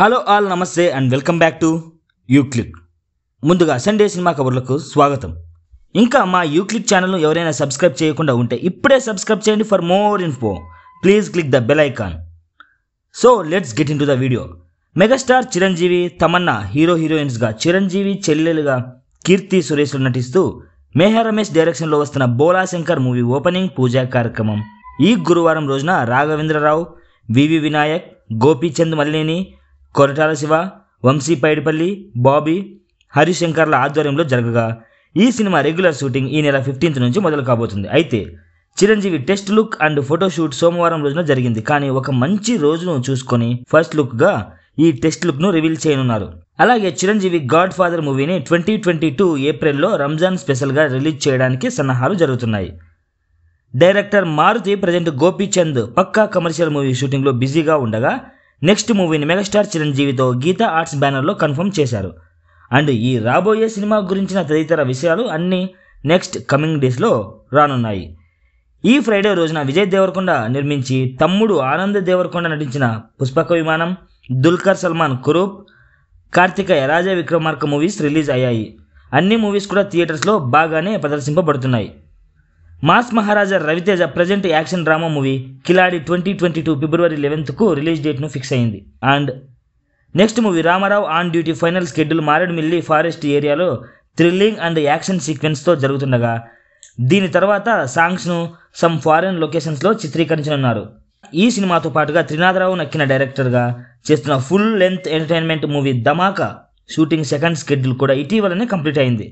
hello all నమస్తే and welcome back to Uclick ముందుగా Sunday cinema కబుర్లకు స్వాగతం ఇంకా మా యూక్లిక్ ఛానల్ను ఎవరైనా సబ్స్క్రైబ్ చేయకుండా ఉంటే ఇప్పుడే సబ్స్క్రైబ్ చేయండి for more info please click the bell icon so let's get into the video megastar Chiranjeevi Tamannaah hero హీరోయిన్స్గా చిరంజీవి చెల్లెలుగా కీర్తి సురేష్లు నటిస్తూ మేహర్ రమేష్ డైరెక్షన్లో వస్తున్న బోలాశంకర్ మూవీ ఓపెనింగ్ పూజా కార్యక్రమం ఈ గురువారం రోజున రాఘవేంద్రరావు వివి వినాయక్ గోపీచంద్ మల్లేని కొరటాల శివ వంశీ పైడిపల్లి బాబీ హరిశంకర్ల ఆధ్వర్యంలో జరగగా ఈ సినిమా రెగ్యులర్ షూటింగ్ ఈ నెల ఫిఫ్టీన్త్ నుంచి మొదలు కాబోతుంది అయితే Chiranjeevi test look and photoshoot సోమవారం రోజున జరిగింది కానీ ఒక మంచి రోజును చూసుకొని ఫస్ట్ లుక్గా ఈ టెస్ట్ లుక్ను రివీల్ చేయనున్నారు అలాగే చిరంజీవి గాడ్ ఫాదర్ మూవీని ట్వంటీ ట్వంటీ టూ ఏప్రిల్లో రంజాన్ స్పెషల్గా రిలీజ్ చేయడానికి సన్నాహాలు జరుగుతున్నాయి director Maruthi present Gopichand Pakka commercial movie షూటింగ్లో బిజీగా ఉండగా నెక్స్ట్ మూవీని మెగాస్టార్ చిరంజీవితో గీత ఆర్ట్స్ బ్యానర్లో కన్ఫర్మ్ చేశారు అండ్ ఈ రాబోయే సినిమా గురించిన తదితర విషయాలు అన్నీ నెక్స్ట్ కమింగ్ డేస్లో రానున్నాయి ఈ ఫ్రైడే రోజున విజయ్ దేవరకొండ నిర్మించి తమ్ముడు ఆనంద్ దేవరకొండ నటించిన పుష్పక విమానం దుల్కర్ సల్మాన్ కురూప్ కార్తిక రాజా విక్రమార్క మూవీస్ రిలీజ్ అయ్యాయి అన్ని మూవీస్ కూడా థియేటర్స్లో బాగానే ప్రదర్శింపబడుతున్నాయి mass Maharaja Raviteja present action drama movie Khiladi twenty twenty two February లెవెన్త్కు రిలీజ్ డేట్ను ఫిక్స్ అయింది and next movie Ramarao on duty final schedule Maredumilli forest ఏరియాలో థ్రిల్లింగ్ అండ్ యాక్షన్ సీక్వెన్స్తో జరుగుతుండగా దీని తర్వాత సాంగ్స్ను సమ్ ఫారిన్ లొకేషన్స్లో చిత్రీకరించనున్నారు ఈ సినిమాతో పాటుగా త్రినాథరావు నక్కిన డైరెక్టర్గా చేస్తున్న full length entertainment movie Dhamaka shooting second schedule కూడా ఇటీవలనే కంప్లీట్ అయింది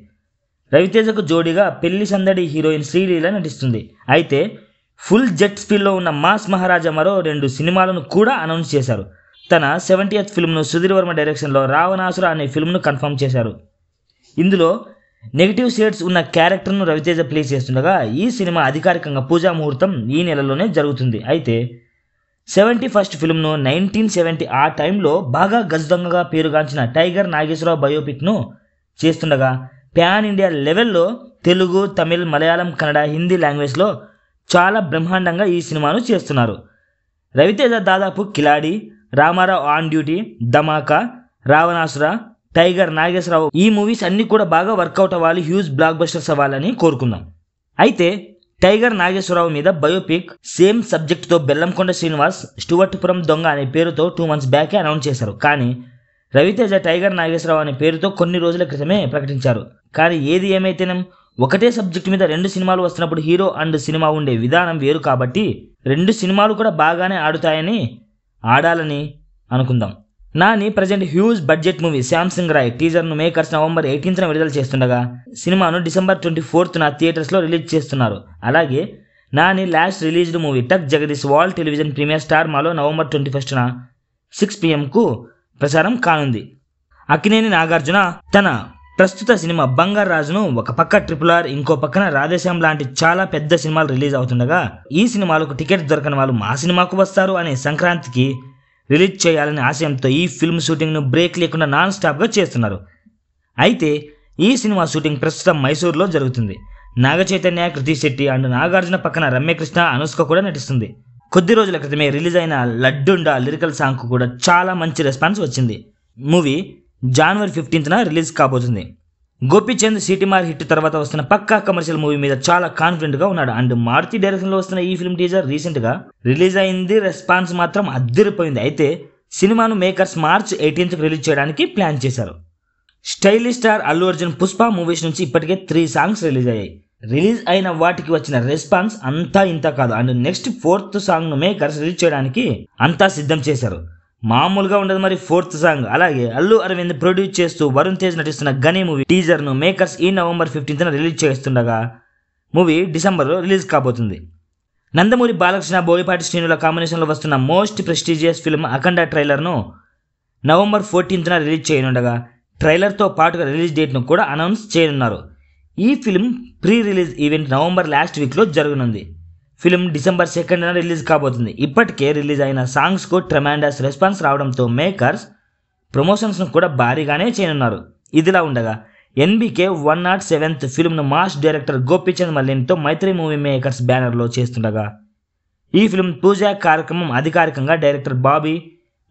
రవితేజకు జోడీగా పెళ్లి సందడి హీరోయిన్ శ్రీలీల నటిస్తుంది అయితే ఫుల్ జెట్ స్పీడ్లో ఉన్న మాస్ మహారాజా మరో రెండు సినిమాలను కూడా అనౌన్స్ చేశారు తన ఎయిత్ ఫిల్మ్ను సుధీర్ వర్మ డైరెక్షన్లో రావణాసుర అనే ఫిల్మ్ను కన్ఫర్మ్ చేశారు ఇందులో నెగిటివ్ షేడ్స్ ఉన్న క్యారెక్టర్ను రవితేజ ప్లే చేస్తుండగా ఈ సినిమా అధికారికంగా పూజా ముహూర్తం ఈ నెలలోనే జరుగుతుంది అయితే సెవెంటీ ఫస్ట్ ఫిల్మ్ను నైన్టీన్ సెవెంటీ ఆ టైంలో బాగా గజదంగగా పేరుగాంచిన టైగర్ నాగేశ్వరరావు బయోపిక్ను చేస్తుండగా ప్యాన్ ఇండియా లెవెల్లో తెలుగు తమిళ్ మలయాళం కన్నడ హిందీ లాంగ్వేజ్లో చాలా బ్రహ్మాండంగా ఈ సినిమాను చేస్తున్నారు రవితేజ దాదాపు Khiladi Ramarao on duty Dhamaka Ravanasura tiger Nageswararao ఈ మూవీస్ అన్నీ కూడా బాగా వర్కౌట్ అవ్వాలి హ్యూజ్ బ్లాక్ బస్టర్స్ అవ్వాలని కోరుకుందాం అయితే టైగర్ నాగేశ్వరరావు మీద బయోపిక్ సేమ్ సబ్జెక్ట్తో బెల్లంకొండ శ్రీనివాస్ స్టువర్ట్పురం దొంగ అనే పేరుతో టూ మంత్స్ బ్యాకే అనౌన్స్ చేశారు కానీ రవితేజ టైగర్ నాగేశ్వరరావు అనే పేరుతో కొన్ని రోజుల క్రితమే ప్రకటించారు కానీ ఏది ఏమైతేనే ఒకటే సబ్జెక్ట్ మీద రెండు సినిమాలు వస్తున్నప్పుడు హీరో అండ్ సినిమా ఉండే విధానం వేరు కాబట్టి రెండు సినిమాలు కూడా బాగానే ఆడుతాయని ఆడాలని అనుకుందాం Nani present huge budget movie Shyam Singha Roy టీజర్ను మేకర్స్ నవంబర్ ఎయిటీన్త్న విడుదల చేస్తుండగా సినిమాను డిసెంబర్ ట్వంటీ ఫోర్త్న థియేటర్స్లో రిలీజ్ చేస్తున్నారు అలాగే Nani last released movie tuck Jagadish world television premiere star మాలో నవంబర్ ట్వంటీ ఫస్ట్న సిక్స్ పిఎంకు ప్రసారం కానుంది అక్కినేని నాగార్జున తన ప్రస్తుత సినిమా బంగారు రాజును ఒక పక్క ట్రిపుల్ ఆర్ ఇంకో పక్కన రాధేశ్యామ్ లాంటి చాలా పెద్ద సినిమాలు రిలీజ్ అవుతుండగా ఈ సినిమాలకు టికెట్ దొరకని వాళ్ళు మా సినిమాకు వస్తారు అనే సంక్రాంతికి రిలీజ్ చేయాలనే ఆశయంతో ఈ ఫిల్మ్ షూటింగ్ను బ్రేక్ లేకుండా నాన్ స్టాప్గా చేస్తున్నారు అయితే ఈ సినిమా షూటింగ్ ప్రస్తుతం మైసూరులో జరుగుతుంది నాగ చైతన్య కృతి శెట్టి అండ్ నాగార్జున పక్కన రమ్యకృష్ణ అనుష్క కూడా నటిస్తుంది కొద్ది రోజుల క్రితమే రిలీజ్ అయిన లడ్డుండా లిరికల్ సాంగ్కు కూడా చాలా మంచి రెస్పాన్స్ వచ్చింది మూవీ జనవరి ఫిఫ్టీన్త్న రిలీజ్ కాబోతుంది గోపీచంద్ సిటీమార్ హిట్ తర్వాత వస్తున్న పక్కా కమర్షియల్ మూవీ మీద చాలా కాన్ఫిడెంట్గా ఉన్నాడు అండ్ మారుతి డైరెక్షన్లో వస్తున్న ఈ ఫిల్మ్ టీజర్ రీసెంట్గా రిలీజ్ అయింది రెస్పాన్స్ మాత్రం అద్దరిపోయింది అయితే సినిమాను మేకర్స్ మార్చ్ ఎయిటీన్త్కి రిలీజ్ చేయడానికి ప్లాన్ చేశారు stylish star Allu Arjun Pushpa movies నుంచి ఇప్పటికే త్రీ సాంగ్స్ రిలీజ్ అయ్యాయి రిలీజ్ అయిన వాటికి వచ్చిన రెస్పాన్స్ అంతా ఇంత కాదు అండ్ నెక్స్ట్ ఫోర్త్ సాంగ్ను మేకర్స్ రిలీజ్ చేయడానికి అంతా సిద్ధం చేశారు మామూలుగా ఉండదు మరి ఫోర్త్ సాంగ్ అలాగే అల్లు అరవింద్ ప్రొడ్యూస్ చేస్తూ వరుణ్ తేజ్ నటిస్తున్న గనీ మూవీ టీజర్ను మేకర్స్ ఈ నవంబర్ ఫిఫ్టీన్త్న రిలీజ్ చేస్తుండగా మూవీ డిసెంబర్లో రిలీజ్ కాబోతుంది నందమూరి బాలకృష్ణ బోయపాటి శ్రేణుల కాంబినేషన్లో వస్తున్న మోస్ట్ ప్రెస్టీజియస్ ఫిల్మ్ అఖండ ట్రైలర్ను నవంబర్ ఫోర్టీన్త్న రిలీజ్ చేయనుండగా ట్రైలర్తో పాటుగా రిలీజ్ డేట్ను కూడా అనౌన్స్ చేయనున్నారు ఈ film pre release event November last వీక్లో జరగనుంది ఫిలిం డిసెంబర్ సెకండ్న రిలీజ్ కాబోతుంది ఇప్పటికే రిలీజ్ అయిన సాంగ్స్కు ట్రమాండస్ రెస్పాన్స్ రావడంతో మేకర్స్ ప్రమోషన్స్ను కూడా భారీగానే చేయనున్నారు ఇదిలా ఉండగా ఎన్బీకే వన్ నాట్ సెవెంత్ ఫిల్మ్ను మాస్ డైరెక్టర్ గోపీచంద్ మల్లిన్తో మైత్రి మూవీ మేకర్స్ బ్యానర్లో చేస్తుండగా ఈ ఫిల్మ్ పూజా కార్యక్రమం అధికారికంగా డైరెక్టర్ బాబీ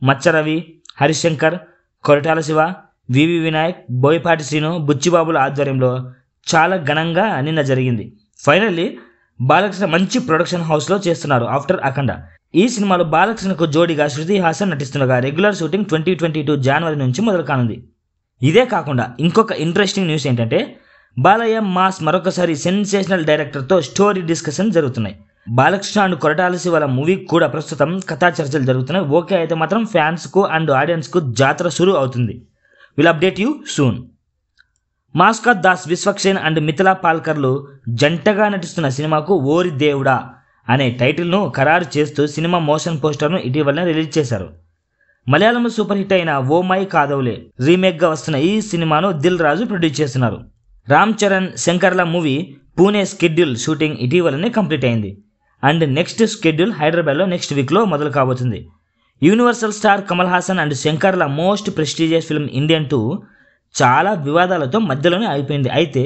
మచ్చరవి హరిశంకర్ కొరటాల శివ వివి వినాయక్ బోయపాటి శ్రీను బుచ్చిబాబుల ఆధ్వర్యంలో చాలా ఘనంగా నిన్న జరిగింది ఫైనల్లీ బాలకృష్ణ మంచి ప్రొడక్షన్ హౌస్లో చేస్తున్నారు ఆఫ్టర్ అఖండ ఈ సినిమాలో బాలకృష్ణకు జోడీగా శృతి హాసన్ నటిస్తుండగా regular shooting twenty twenty two జనవరి నుంచి మొదలు కానుంది ఇదే కాకుండా ఇంకొక ఇంట్రెస్టింగ్ న్యూస్ ఏంటంటే బాలయ్య మాస్ మరొకసారి సెన్సేషనల్ డైరెక్టర్తో స్టోరీ డిస్కషన్ జరుగుతున్నాయి బాలకృష్ణ అండ్ కొరటాలసి వాళ్ళ మూవీ కూడా ప్రస్తుతం కథా చర్చలు జరుగుతున్నాయి ఓకే అయితే మాత్రం ఫ్యాన్స్కు అండ్ ఆడియన్స్కు జాతర షురూ అవుతుంది విల్ అప్డేట్ యూ సూన్ మాస్కర్ దాస్ విశ్వక్సేన్ అండ్ మిథిలా పాల్కర్లు జంటగా నటిస్తున్న సినిమాకు ఓరి దేవుడా అనే టైటిల్ను ఖరారు చేస్తూ సినిమా మోషన్ పోస్టర్ను ఇటీవలనే రిలీజ్ చేశారు మలయాళం సూపర్ హిట్ అయిన ఓ మై కాదవ్లే రీమేక్గా వస్తున్న ఈ సినిమాను దిల్ రాజు ప్రొడ్యూస్ చేస్తున్నారు రామ్ చరణ్ శంకర్ల మూవీ పూణే స్కెడ్యూల్ షూటింగ్ ఇటీవలనే కంప్లీట్ అయింది అండ్ నెక్స్ట్ స్కెడ్యూల్ హైదరాబాద్లో నెక్స్ట్ వీక్లో మొదలు కాబోతుంది universal star Kamal Haasan and శంకర్ల most prestigious film Indian two చాలా వివాదాలతో మధ్యలోనే అయిపోయింది అయితే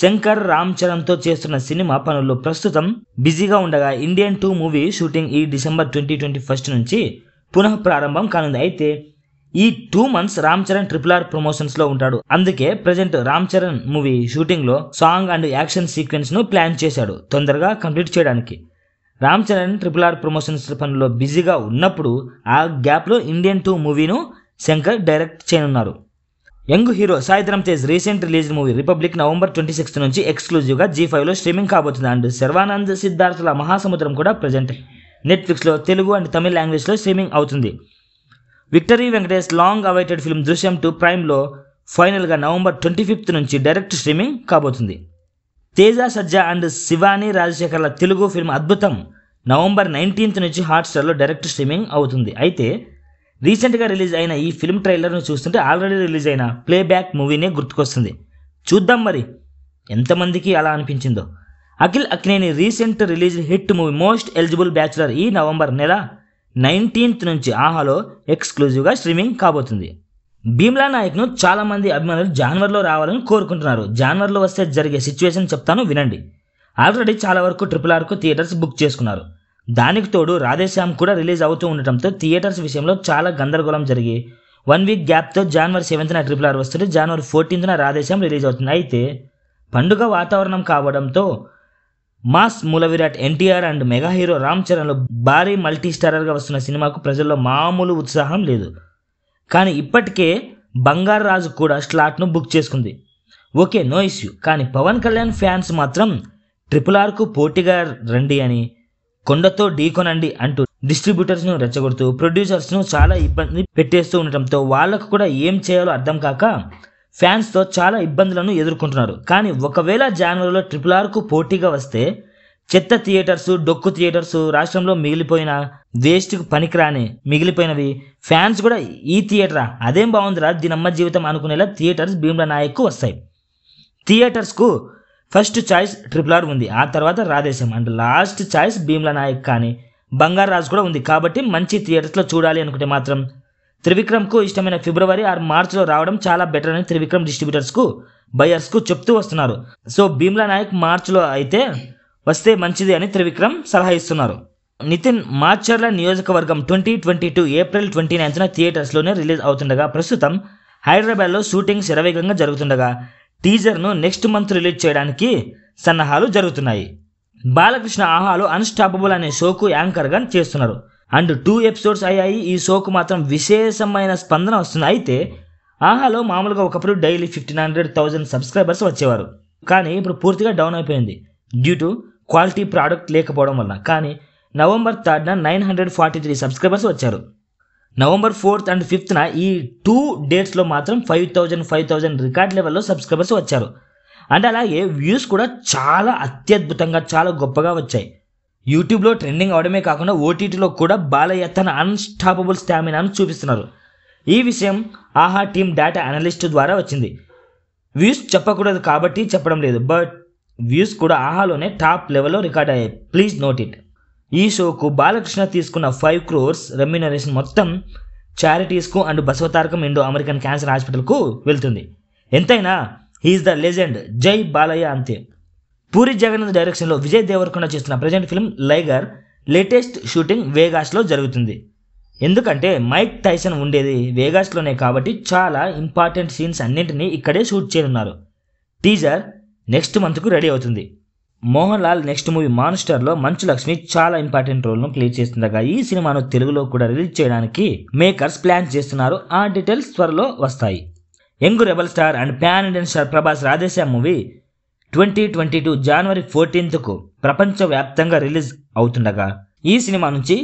శంకర్ రామ్ చరణ్తో చేస్తున్న సినిమా పనుల్లో ప్రస్తుతం బిజీగా ఉండగా ఇండియన్ టూ మూవీ షూటింగ్ ఈ డిసెంబర్ ట్వంటీ ట్వంటీ ఫస్ట్ నుంచి పునః ప్రారంభం కానుంది అయితే ఈ two months Ram Charan triple R promotions లో ఉంటాడు అందుకే present Ram Charan movie shooting లో సాంగ్ అండ్ యాక్షన్ సీక్వెన్స్ ను ప్లాన్ చేశాడు తొందరగా కంప్లీట్ చేయడానికి Ram Charan triple R promotions పనిలో బిజీగా ఉన్నప్పుడు ఆ గ్యాప్లో ఇండియన్ టూ మూవీను శంకర్ డైరెక్ట్ చేయనున్నారు young hero Saidharam Tej recent release movie Republic November twenty sixth నుంచి ఎక్స్క్లూజివ్గా జీ ఫైవ్లో స్ట్రీమింగ్ కాబోతుంది అండ్ శర్వానంద్ సిద్ధార్థుల మహాసముద్రం కూడా ప్రజెంట్ నెట్ఫ్లిక్స్లో తెలుగు అండ్ తమిళ్ లాంగ్వేజ్లో స్ట్రీమింగ్ అవుతుంది victory Venkatesh long awaited film Drishyam two ప్రైమ్లో ఫైనల్గా నవంబర్ ట్వంటీ ఫిఫ్త్ నుంచి డైరెక్ట్ స్ట్రీమింగ్ కాబోతుంది తేజ సజ్జా అండ్ శివాని రాజశేఖర్ల Telugu film Adbhutham November nineteenth నుంచి హాట్స్టార్లో డైరెక్ట్ స్ట్రీమింగ్ అవుతుంది అయితే రీసెంట్గా రిలీజ్ అయిన ఈ ఫిల్మ్ ట్రైలర్ను చూస్తుంటే ఆల్రెడీ రిలీజ్ అయిన ప్లేబ్యాక్ మూవీనే గుర్తుకొస్తుంది చూద్దాం మరి ఎంతమందికి అలా అనిపించిందో Akhil Akkineni recent release hit movie most eligible bachelor ఈ నవంబర్ నెల నైన్టీన్త్ నుంచి ఆహాలో ఎక్స్క్లూజివ్గా స్ట్రీమింగ్ కాబోతుంది భీమ్లా నాయక్ను చాలామంది అభిమానులు జాన్వర్లో రావాలని కోరుకుంటున్నారు జాన్వర్లో వస్తే జరిగే సిచ్యువేషన్ చెప్తాను వినండి ఆల్రెడీ చాలా వరకు ట్రిపుల్ ఆర్కు థియేటర్స్ బుక్ చేసుకున్నారు దానికి తోడు రాధేశ్యామ్ కూడా రిలీజ్ అవుతూ ఉండటంతో థియేటర్స్ విషయంలో చాలా గందరగోళం జరిగి వన్ వీక్ గ్యాప్తో జనవరి సెవెంత్న ట్రిపుల్ ఆర్ వస్తుంది జనవరి ఫోర్టీన్త్న రాధేశ్యామ్ రిలీజ్ అవుతుంది అయితే పండుగ వాతావరణం కావడంతో మాస్ మూలవిరాట్ NTR and mega hero Ram చరణ్లో భారీ మల్టీస్టారర్గా వస్తున్న సినిమాకు ప్రజల్లో మామూలు ఉత్సాహం లేదు కానీ ఇప్పటికే బంగారు రాజు కూడా స్లాట్ను బుక్ చేసుకుంది ఓకే నో ఇష్యూ కానీ పవన్ కళ్యాణ్ ఫ్యాన్స్ మాత్రం ట్రిపుల్ ఆర్కు పోటీగా రండి అని కొండతో ఢీకొనండి అంటూ డిస్ట్రిబ్యూటర్స్ను రెచ్చగొడుతూ ప్రొడ్యూసర్స్ను చాలా ఇబ్బంది పెట్టేస్తూ ఉండటంతో వాళ్ళకు కూడా ఏం చేయాలో అర్థం కాక ఫ్యాన్స్ తో చాలా ఇబ్బందులను ఎదుర్కొంటున్నారు కానీ ఒకవేళ జనవరిలో ట్రిపుల్ కు పోటీగా వస్తే చెత్త థియేటర్స్ డొక్కు థియేటర్స్ రాష్ట్రంలో మిగిలిపోయిన కు పనికిరాని మిగిలిపోయినవి ఫ్యాన్స్ కూడా ఈ థియేటరా అదేం బాగుందిరా దీనమ్మ జీవితం అనుకునేలా థియేటర్స్ భీమ్ల నాయక్కు వస్తాయి థియేటర్స్కు ఫస్ట్ చాయిస్ ట్రిపుల్ ఆర్ ఉంది ఆ తర్వాత Radheshyam and last choice Bheemla Nayak కానీ బంగారు రాజు కూడా ఉంది కాబట్టి మంచి థియేటర్స్లో చూడాలి అనుకుంటే మాత్రం త్రివిక్రమ్కు ఇష్టమైన ఫిబ్రవరి ఆర్ మార్చ్లో రావడం చాలా బెటర్ అని త్రివిక్రమ్ డిస్ట్రిబ్యూటర్స్కు బయర్స్కు చెప్తూ వస్తున్నారు సో భీమ్లా నాయక్ మార్చ్లో అయితే వస్తే మంచిది అని త్రివిక్రమ్ సలహా ఇస్తున్నారు Nithiin Macherla Niyojakavargam twenty twenty two April twenty నైన్త్న థియేటర్స్లోనే రిలీజ్ అవుతుండగా ప్రస్తుతం హైదరాబాద్లో షూటింగ్స్ శరవేగంగా జరుగుతుండగా టీజర్ను నెక్స్ట్ మంత్ రిలీజ్ చేయడానికి సన్నాహాలు జరుగుతున్నాయి బాలకృష్ణ ఆహాలో అన్స్టాపబుల్ అనే షోకు యాంకర్గా చేస్తున్నారు అండ్ టూ ఎపిసోడ్స్ అయ్యాయి ఈ షోకు మాత్రం విశేషమైన స్పందన వస్తుంది అయితే ఆహాలో మామూలుగా ఒకప్పుడు daily fifteen hundred thousand subscribers వచ్చేవారు కానీ ఇప్పుడు పూర్తిగా డౌన్ అయిపోయింది డ్యూ టు క్వాలిటీ ప్రోడక్ట్ లేకపోవడం వల్ల కానీ నవంబర్ థర్డ్న nine hundred forty three subscribers వచ్చారు నవంబర్ ఫోర్త్ అండ్ ఫిఫ్త్న ఈ టూ డేట్స్లో మాత్రం five thousand five thousand record లెవెల్లో సబ్స్క్రైబర్స్ వచ్చారు అండ్ అలాగే వ్యూస్ కూడా చాలా అత్యద్భుతంగా చాలా గొప్పగా వచ్చాయి యూట్యూబ్లో ట్రెండింగ్ అవడమే కాకుండా ఓటీటీలో కూడా బాలయ్య తన అన్స్టాపబుల్ స్టామినాను చూపిస్తున్నారు ఈ విషయం ఆహా టీమ్ డేటా అనలిస్ట్ ద్వారా వచ్చింది వ్యూస్ చెప్పకూడదు కాబట్టి చెప్పడం లేదు బట్ వ్యూస్ కూడా ఆహాలోనే టాప్ లెవెల్లో రికార్డ్ అయ్యాయి ప్లీజ్ నోట్ ఇట్ ఈ షోకు బాలకృష్ణ తీసుకున్న ఫైవ్ క్రోర్స్ రెమ్యునరేషన్ మొత్తం చారిటీస్కు and Basavatarakam Indo American cancer హాస్పిటల్కు వెళ్తుంది ఎంతైనా హీఈస్ ద లెజెండ్ జై బాలయ్య అంతే పూరి జగన్నాథ్ డైరెక్షన్లో విజయ్ దేవరకొండ చేస్తున్న present film Liger latest shooting వేగాస్లో జరుగుతుంది ఎందుకంటే మైక్ టైసన్ ఉండేది వేగాస్లోనే కాబట్టి చాలా ఇంపార్టెంట్ సీన్స్ అన్నింటినీ ఇక్కడే షూట్ చేయనున్నారు టీజర్ నెక్స్ట్ మంత్కు రెడీ అవుతుంది మోహన్ లాల్ నెక్స్ట్ మూవీ లో మంచు లక్ష్మి చాలా ఇంపార్టెంట్ రోల్ను ప్లే చేస్తుండగా ఈ సినిమాను తెలుగులో కూడా రిలీజ్ చేయడానికి మేకర్స్ ప్లాన్ చేస్తున్నారు ఆ డీటెయిల్స్ త్వరలో వస్తాయి young rebel star and pan Indian star Prabhas Radheshyam movie twenty twenty two జనవరి ఫోర్టీన్త్కు ప్రపంచవ్యాప్తంగా రిలీజ్ అవుతుండగా ఈ సినిమా నుంచి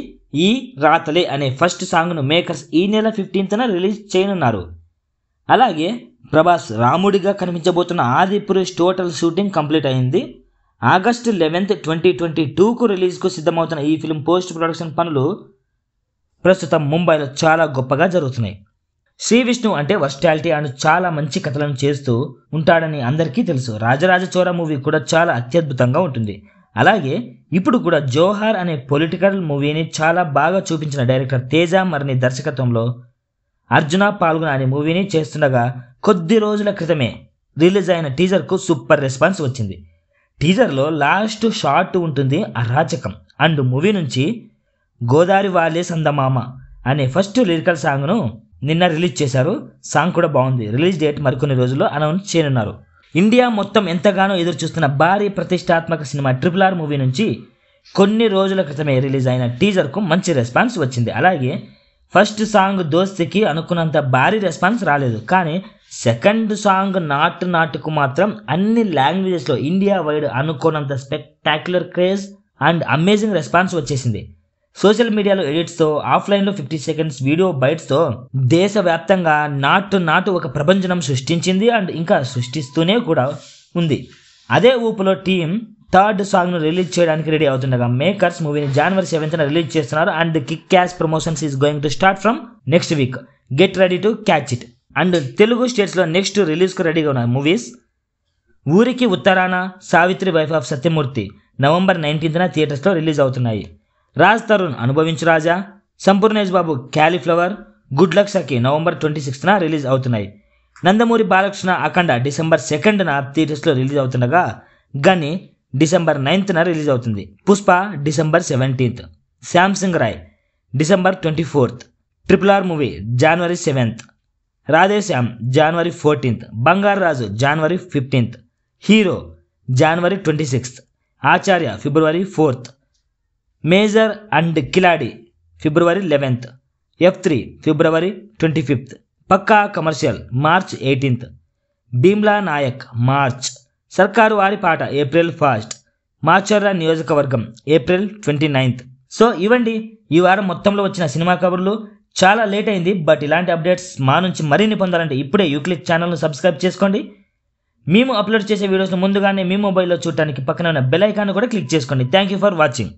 ఈ రాతలే అనే ఫస్ట్ సాంగ్ను మేకర్స్ ఈ నెల ఫిఫ్టీన్త్న రిలీజ్ చేయనున్నారు అలాగే ప్రభాస్ రాముడిగా కనిపించబోతున్న ఆదిపురుష్ టోటల్ షూటింగ్ కంప్లీట్ అయింది ఆగస్టు లెవెన్త్ ట్వంటీ ట్వంటీ టూకు రిలీజ్కు సిద్ధమవుతున్న ఈ ఫిల్మ్ పోస్ట్ ప్రొడక్షన్ పనులు ప్రస్తుతం ముంబైలో చాలా గొప్పగా జరుగుతున్నాయి శ్రీ విష్ణు అంటే వర్స్టాలిటీ అని చాలా మంచి కథలను చేస్తూ ఉంటాడని అందరికీ తెలుసు రాజరాజ చోర మూవీ కూడా చాలా అత్యద్భుతంగా ఉంటుంది అలాగే ఇప్పుడు కూడా జోహార్ అనే పొలిటికల్ మూవీని చాలా బాగా చూపించిన డైరెక్టర్ తేజ మరణి దర్శకత్వంలో అర్జున పాల్గొన అనే మూవీని చేస్తుండగా కొద్ది రోజుల క్రితమే రిలీజ్ అయిన టీజర్కు సూపర్ రెస్పాన్స్ వచ్చింది టీజర్లో లాస్ట్ షార్ట్ ఉంటుంది అరాచకం అండ్ మూవీ నుంచి గోదావరి వాలే సందమామ అనే ఫస్ట్ లిరికల్ సాంగ్ను నిన్న రిలీజ్ చేశారు సాంగ్ కూడా బాగుంది రిలీజ్ డేట్ మరికొన్ని రోజుల్లో అనౌన్స్ చేయనున్నారు ఇండియా మొత్తం ఎంతగానో ఎదురు చూస్తున్న భారీ ప్రతిష్టాత్మక సినిమా ట్రిపుల్ ఆర్ మూవీ నుంచి కొన్ని రోజుల క్రితమే రిలీజ్ అయిన టీజర్కు మంచి రెస్పాన్స్ వచ్చింది అలాగే ఫస్ట్ సాంగ్ దోస్తికి అనుకున్నంత భారీ రెస్పాన్స్ రాలేదు కానీ సెకండ్ సాంగ్ నాటు నాటుకు మాత్రం అన్ని లాంగ్వేజెస్లో ఇండియా వైడ్ అనుకోనంత spectacular craze and amazing response వచ్చేసింది సోషల్ మీడియాలో ఎడిట్స్తో ఆఫ్లైన్లో ఫిఫ్టీ సెకండ్స్ వీడియో బైట్స్తో దేశవ్యాప్తంగా నాటు నాటు ఒక ప్రపంచనం సృష్టించింది అండ్ ఇంకా సృష్టిస్తూనే కూడా ఉంది అదే ఊపులో టీం థర్డ్ సాంగ్ను రిలీజ్ చేయడానికి రెడీ అవుతుండగా మేకర్స్ మూవీని జనవరి సెవెంత్న రిలీజ్ చేస్తున్నారు and kick cash promotions is going to start from next week get ready to catch it and Telugu స్టేట్స్లో నెక్స్ట్ రిలీజ్కు రెడీగా ఉన్న మూవీస్ ఊరికి ఉత్తరాన Savitri wife of Satyamurthy November నైన్టీన్త్న థియేటర్స్లో రిలీజ్ అవుతున్నాయి Raj Tarun Anubhavinchu Raja Sampoornesh Babu cauliflower good luck Sakhi November twenty సిక్స్త్న రిలీజ్ అవుతున్నాయి నందమూరి బాలకృష్ణ అఖండ డిసెంబర్ సెకండ్న థియేటర్స్లో రిలీజ్ అవుతుండగా గని డిసెంబర్ నైన్త్న రిలీజ్ అవుతుంది Pushpa December seventeenth Shyam Singha Roy December twenty fourth triple R movie జనవరి సెవెంత్ రాధేశ్యామ్ జనవరి ఫోర్టీన్త్ బంగారరాజు జనవరి ఫిఫ్టీన్త్ హీరో జనవరి twenty sixth Acharya February fourth Major and Khiladi February eleventh F three February twenty fifth Pakka commercial March eighteenth Bheemla Nayak March Sarkaru Vaari పాట April first మార్చర్రా నియోజకవర్గం April twenty ninth so ఇవండి ఈ వారం మొత్తంలో వచ్చిన సినిమా కబుర్లు చాలా లేట్ అయింది బట్ ఇలాంటి అప్డేట్స్ మా నుంచి మరిన్ని పొందాలంటే ఇప్పుడే యూక్లిక్ ఛానల్ను సబ్స్క్రైబ్ చేసుకోండి మేము అప్లోడ్ చేసే వీడియోస్ ముందుగానే మీ మొబైల్లో చూడటానికి పక్కన ఉన్న బెల్ ఐకాన్ కూడా క్లిక్ చేసుకోండి థ్యాంక్ యూ ఫర్ వాచింగ్